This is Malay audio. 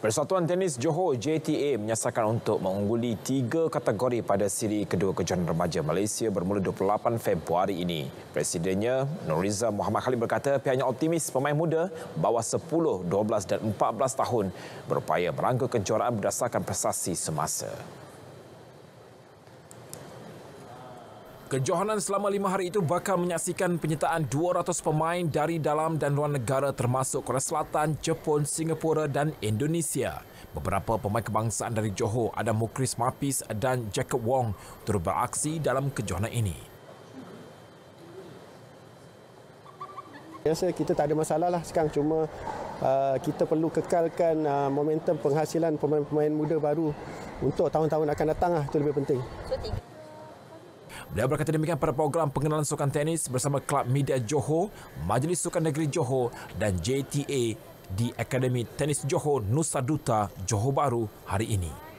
Persatuan Tenis Johor JTA menyasarkan untuk mengungguli tiga kategori pada siri kedua kejuaraan remaja Malaysia bermula 28 Februari ini. Presidennya Noriza Muhammad Khalid berkata pihaknya optimis pemain muda bawah 10, 12 dan 14 tahun berupaya merangka kejuaraan berdasarkan prestasi semasa. Kejohanan selama lima hari itu bakal menyaksikan penyertaan 200 pemain dari dalam dan luar negara termasuk Korea Selatan, Jepun, Singapura dan Indonesia. Beberapa pemain kebangsaan dari Johor, Adam Mukris Mapis dan Jacob Wong turut beraksi dalam kejohanan ini. Biasa kita tak ada masalah lah sekarang cuma uh, kita perlu kekalkan uh, momentum penghasilan pemain-pemain muda baru untuk tahun-tahun akan datang lah, itu lebih penting. So, Beliau berkata demikian pada program pengenalan sukan tenis bersama Klub Media Johor, Majlis Sukan Negeri Johor dan JTA di Akademi Tenis Johor Nusa Duta Johor Baru hari ini.